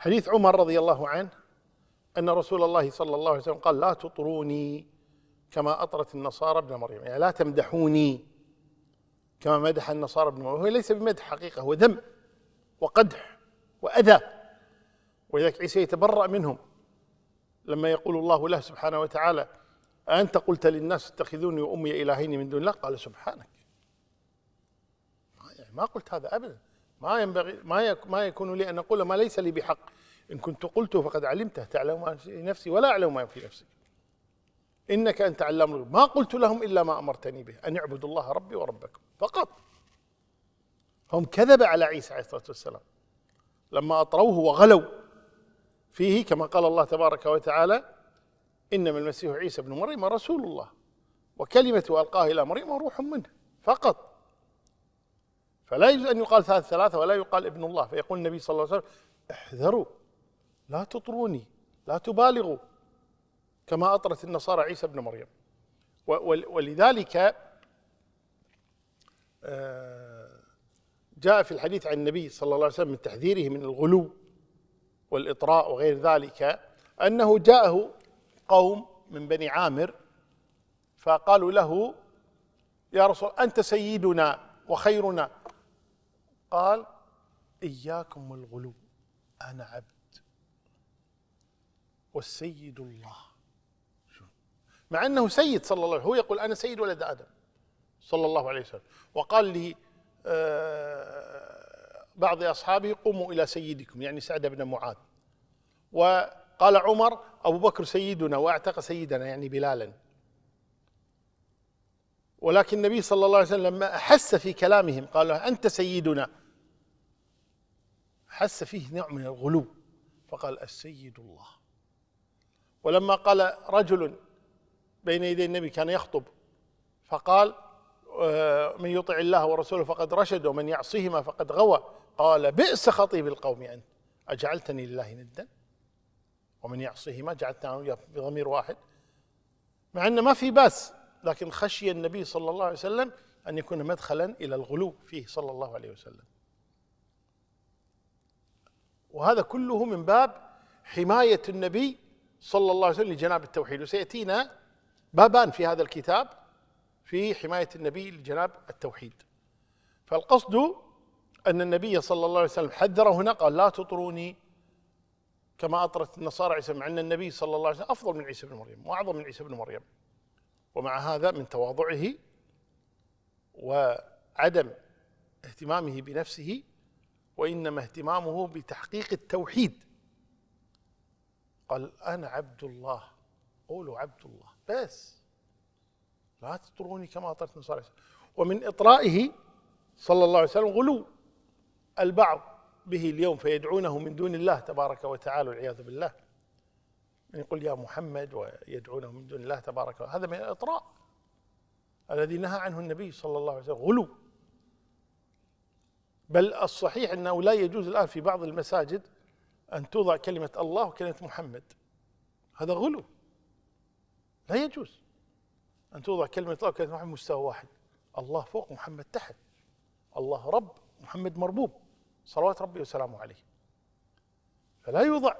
حديث عمر رضي الله عنه أن رسول الله صلى الله عليه وسلم قال لا تطروني كما أطرت النصارى ابن مريم يعني لا تمدحوني كما مدح النصارى ابن مريم هو ليس بمدح حقيقة هو ذم وقدح وأذى ولذلك عيسى يتبرأ منهم لما يقول الله له سبحانه وتعالى أنت قلت للناس اتخذوني وأمي إلهين من دون الله قال سبحانك ما يعني قلت هذا أبدا ما ينبغي ما ما يكون لي ان اقول ما ليس لي بحق ان كنت قلته فقد علمته تعلم ما في نفسي ولا اعلم ما في نفسي انك انت تعلم ما قلت لهم الا ما امرتني به ان اعبدوا الله ربي وربكم فقط هم كذب على عيسى عليه الصلاه والسلام لما اطروه وغلوا فيه كما قال الله تبارك وتعالى انما المسيح عيسى ابن مريم رسول الله وكلمته القاه الى مريم وروح منه فقط فلا يجوز أن يقال ثلاث ثلاثة ولا يقال ابن الله فيقول النبي صلى الله عليه وسلم احذروا لا تطروني لا تبالغوا كما أطرت النصارى عيسى ابن مريم ولذلك آه، جاء في الحديث عن النبي صلى الله عليه وسلم من تحذيره من الغلو والإطراء وغير ذلك أنه جاءه قوم من بني عامر فقالوا له يا رسول أنت سيدنا وخيرنا قال إياكم والغلو أنا عبد والسيد الله مع أنه سيد صلى الله عليه وسلم هو يقول أنا سيد ولد آدم صلى الله عليه وسلم وقال لي آه، بعض أصحابه قوموا إلى سيدكم يعني سعد بن معاذ وقال عمر أبو بكر سيدنا واعتق سيدنا يعني بلالا ولكن النبي صلى الله عليه وسلم لما أحس في كلامهم قال أنت سيدنا حس فيه نوع من الغلو فقال السيد الله ولما قال رجل بين يدي النبي كان يخطب فقال آه، من يطع الله ورسوله فقد رشد ومن يعصيهما فقد غوى قال بئس خطيب القوم أنت أجعلتني لله ندا ومن يعصيهما جعلتنا بضمير واحد مع أن ما في بأس لكن خشي النبي صلى الله عليه وسلم أن يكون مدخلا إلى الغلو فيه صلى الله عليه وسلم وهذا كله من باب حماية النبي صلى الله عليه وسلم لجناب التوحيد وسيأتينا بابان في هذا الكتاب في حماية النبي لجناب التوحيد فالقصد أن النبي صلى الله عليه وسلم حذر هنا قال لا تطروني كما أطرت النصارى عيسى مع أن النبي صلى الله عليه وسلم أفضل من عيسى بن مريم وأعظم من عيسى بن مريم ومع هذا من تواضعه وعدم اهتمامه بنفسه وانما اهتمامه بتحقيق التوحيد قال انا عبد الله قولوا عبد الله بس لا تطروني كما اطرت صلى الله عليه وسلم ومن اطرائه صلى الله عليه وسلم غلو البعض به اليوم فيدعونه من دون الله تبارك وتعالى والعياذ بالله يقول يا محمد ويدعونه من دون الله تبارك وتعالى هذا من الاطراء الذي نهى عنه النبي صلى الله عليه وسلم غلو بل الصحيح أنه لا يجوز الآن في بعض المساجد أن توضع كلمة الله وكلمة محمد هذا غلو لا يجوز أن توضع كلمة الله وكلمة محمد مستوى واحد الله فوق محمد تحت الله رب محمد مربوب صلوات ربي وسلامه عليه فلا يوضع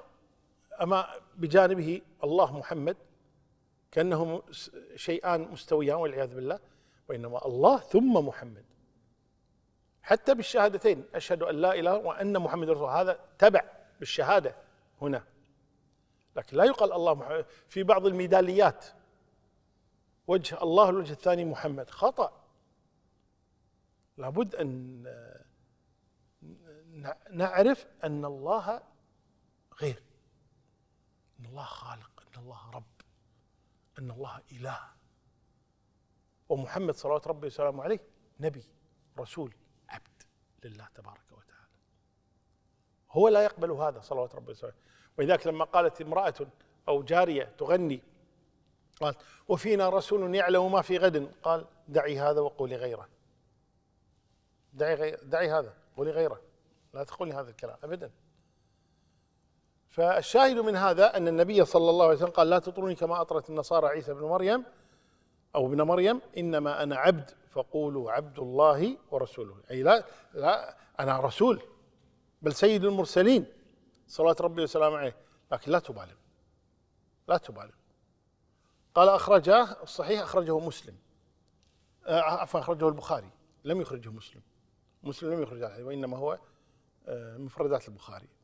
أما بجانبه الله محمد كأنهم شيئان مستويان والعياذ بالله وإنما الله ثم محمد حتى بالشهادتين أشهد أن لا إله وأن محمد رسول الله هذا تبع بالشهادة هنا لكن لا يقال الله محمد في بعض الميداليات وجه الله الوجه الثاني محمد خطأ لابد أن نعرف أن الله غير أن الله خالق أن الله رب أن الله إله ومحمد صلوات ربي وسلامه عليه نبي رسول لله تبارك وتعالى هو لا يقبل هذا صلوات ربي وسلامه ولذلك لما قالت امرأة أو جارية تغني قالت وفينا رسول يعلم ما في غد قال دعي هذا وقولي غيره دعي, غير دعي هذا قولي غيره لا تقولي هذا الكلام أبدا فالشاهد من هذا أن النبي صلى الله عليه وسلم قال لا تطروني كما أطرت النصارى عيسى بن مريم أو ابن مريم إنما أنا عبد فقولوا عبد الله ورسوله أي لا, لا أنا رسول بل سيد المرسلين صلاة ربي وسلامه عليه لكن لا تبالغ لا تبالغ قال أخرجاه الصحيح أخرجه مسلم آه، عفوا أخرجه البخاري لم يخرجه مسلم مسلم لم يخرجه وإنما هو آه، مفردات البخاري